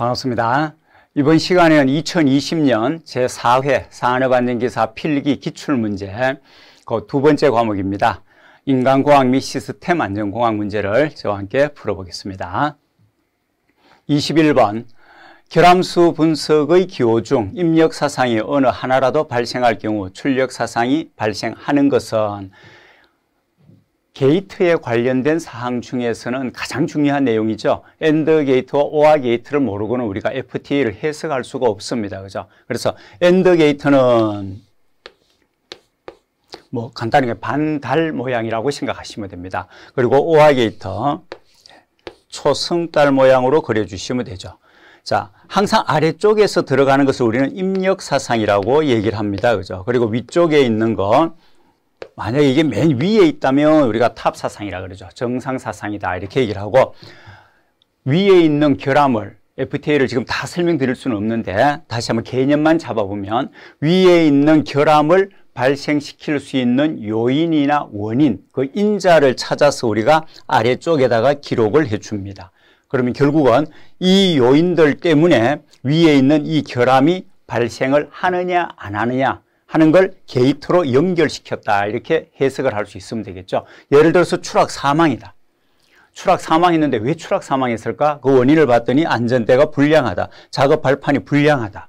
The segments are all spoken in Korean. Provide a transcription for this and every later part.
반갑습니다. 이번 시간에는 2020년 제4회 산업안전기사 필기 기출문제 그 두 번째 과목입니다. 인간공학 및 시스템 안전공학 문제를 저와 함께 풀어보겠습니다. 21번 결함수 분석의 기호 중 입력 사상이 어느 하나라도 발생할 경우 출력 사상이 발생하는 것은 게이트에 관련된 사항 중에서는 가장 중요한 내용이죠. 엔드 게이트와 오아 게이트를 모르고는 우리가 FTA를 해석할 수가 없습니다. 그죠? 그래서 엔드 게이트는 뭐 간단하게 반달 모양이라고 생각하시면 됩니다. 그리고 오아 게이트 초승달 모양으로 그려주시면 되죠. 자, 항상 아래쪽에서 들어가는 것을 우리는 입력사상이라고 얘기를 합니다. 그죠? 그리고 위쪽에 있는 건 만약에 이게 맨 위에 있다면 우리가 탑 사상이라 그러죠. 정상 사상이다. 이렇게 얘기를 하고 위에 있는 결함을 FTA를 지금 다 설명드릴 수는 없는데 다시 한번 개념만 잡아보면 위에 있는 결함을 발생시킬 수 있는 요인이나 원인, 그 인자를 찾아서 우리가 아래쪽에다가 기록을 해줍니다. 그러면 결국은 이 요인들 때문에 위에 있는 이 결함이 발생을 하느냐 안 하느냐 하는 걸 게이트로 연결시켰다 이렇게 해석을 할 수 있으면 되겠죠 예를 들어서 추락 사망이다 추락 사망했는데 왜 추락 사망했을까? 그 원인을 봤더니 안전대가 불량하다. 작업 발판이 불량하다.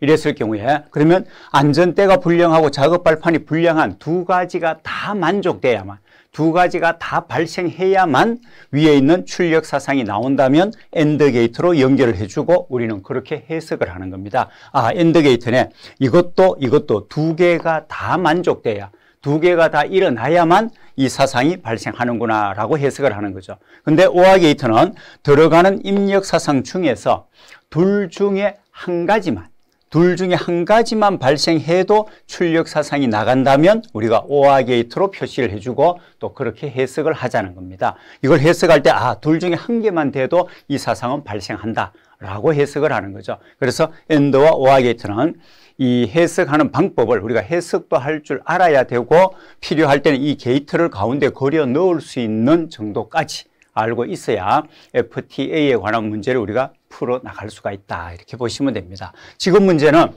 이랬을 경우에 그러면 안전대가 불량하고 작업 발판이 불량한 두 가지가 다 만족돼야만 두 가지가 다 발생해야만 위에 있는 출력 사상이 나온다면 엔드 게이트로 연결을 해주고 우리는 그렇게 해석을 하는 겁니다. 아, 엔드 게이트네. 이것도 이것도 두 개가 다 만족돼야 두 개가 다 일어나야만 이 사상이 발생하는구나 라고 해석을 하는 거죠. 근데 오아 게이트는 들어가는 입력 사상 중에서 둘 중에 한 가지만 둘 중에 한 가지만 발생해도 출력 사상이 나간다면 우리가 오아 게이트로 표시를 해주고 또 그렇게 해석을 하자는 겁니다. 이걸 해석할 때 아, 둘 중에 한 개만 돼도 이 사상은 발생한다. 라고 해석을 하는 거죠. 그래서 엔드와 오아 게이트는 이 해석하는 방법을 우리가 해석도 할 줄 알아야 되고 필요할 때는 이 게이트를 가운데 거려 넣을 수 있는 정도까지 알고 있어야 FTA에 관한 문제를 우리가 풀어나갈 수가 있다 이렇게 보시면 됩니다 지금 문제는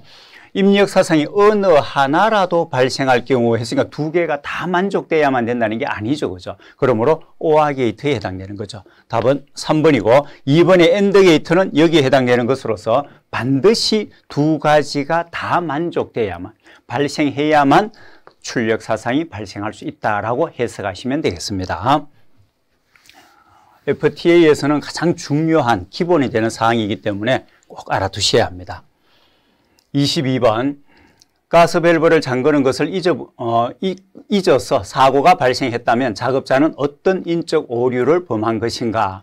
입력 사상이 어느 하나라도 발생할 경우 했으니까 두 개가 다 만족돼야만 된다는 게 아니죠. 그죠? 그러므로 오아 게이트에 해당되는 거죠. 답은 3번이고 2번의 엔드 게이트는 여기에 해당되는 것으로서 반드시 두 가지가 다 만족돼야만 발생해야만 출력 사상이 발생할 수 있다라고 해석하시면 되겠습니다. FTA에서는 가장 중요한 기본이 되는 사항이기 때문에 꼭 알아두셔야 합니다. 22번 가스 밸브를 잠그는 것을 잊어, 어, 잊어서 사고가 발생했다면 작업자는 어떤 인적 오류를 범한 것인가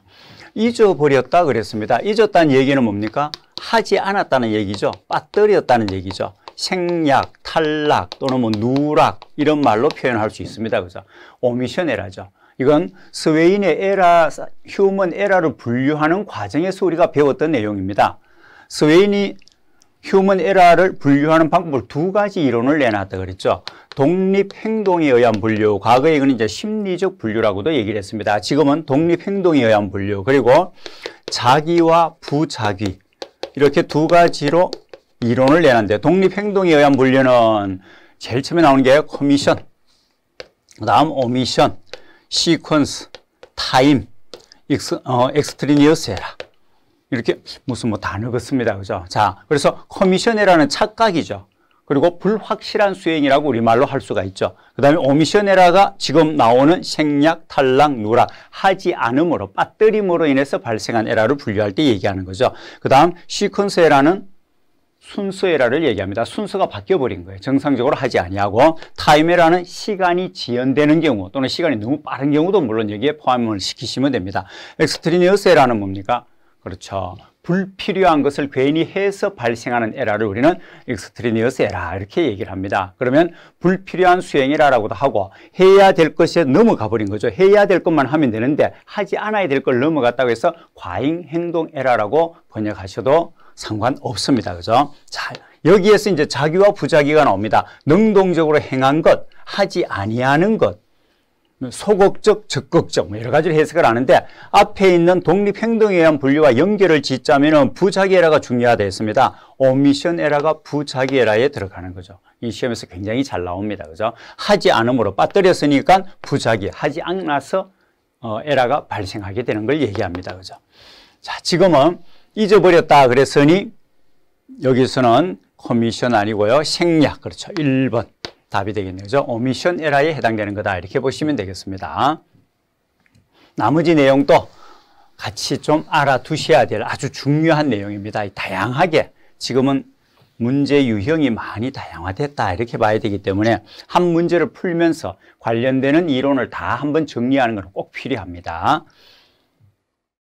잊어버렸다 그랬습니다. 잊었다는 얘기는 뭡니까? 하지 않았다는 얘기죠. 빠뜨렸다는 얘기죠. 생략, 탈락 또는 뭐 누락 이런 말로 표현할 수 있습니다. 그죠? 오미션이라죠. 이건 스웨인의 에라, 휴먼 에라를 분류하는 과정에서 우리가 배웠던 내용입니다. 스웨인이 휴먼 에라를 분류하는 방법을 두 가지 이론을 내놨다 그랬죠. 독립행동에 의한 분류, 과거에 이건 이제 심리적 분류라고도 얘기를 했습니다. 지금은 독립행동에 의한 분류, 그리고 자기와 부자기 이렇게 두 가지로 이론을 내는데 독립행동에 의한 분류는 제일 처음에 나오는 게 커미션, 그 다음 오미션, 시퀀스, 타임, 익스, 어, 엑스트리니어스 에라. 이렇게 무슨 뭐다 읽었습니다. 그죠? 자, 그래서 커미션이라는 착각이죠. 그리고 불확실한 수행이라고 우리말로 할 수가 있죠. 그 다음에 오미션에라가 지금 나오는 생략, 탈락, 누락, 하지 않음으로, 빠뜨림으로 인해서 발생한 에라를 분류할 때 얘기하는 거죠. 그 다음 시퀀스 에라는 순서에라를 얘기합니다. 순서가 바뀌어버린 거예요. 정상적으로 하지 아니하고 타임에라는 시간이 지연되는 경우 또는 시간이 너무 빠른 경우도 물론 여기에 포함을 시키시면 됩니다. 엑스트리니어스 에라는 뭡니까? 그렇죠. 불필요한 것을 괜히 해서 발생하는 에라를 우리는 엑스트리니어스 에라 이렇게 얘기를 합니다. 그러면 불필요한 수행 이라라고도 하고 해야 될 것에 넘어가 버린 거죠. 해야 될 것만 하면 되는데 하지 않아야 될 걸 넘어갔다고 해서 과잉 행동 에라라고 번역하셔도 상관없습니다. 그죠? 자, 여기에서 이제 자기와 부자기가 나옵니다. 능동적으로 행한 것, 하지 아니하는 것, 소극적, 적극적 뭐 여러 가지로 해석을 하는데 앞에 있는 독립행동에 의한 분류와 연결을 짓자면 부자기 에라가 중요하다 했습니다. 오미션 에라가 부자기 에라에 들어가는 거죠. 이 시험에서 굉장히 잘 나옵니다. 그죠? 하지 않음으로 빠뜨렸으니까 부자기, 하지 않아서 어, 에라가 발생하게 되는 걸 얘기합니다. 그죠? 자, 지금은 잊어버렸다 그랬으니 여기서는 커미션 아니고요. 생략. 그렇죠. 1번 답이 되겠네요. 그죠? 오미션 에라에 해당되는 거다. 이렇게 보시면 되겠습니다. 나머지 내용도 같이 좀 알아두셔야 될 아주 중요한 내용입니다. 다양하게 지금은 문제 유형이 많이 다양화됐다 이렇게 봐야 되기 때문에 한 문제를 풀면서 관련되는 이론을 다 한번 정리하는 것은 꼭 필요합니다.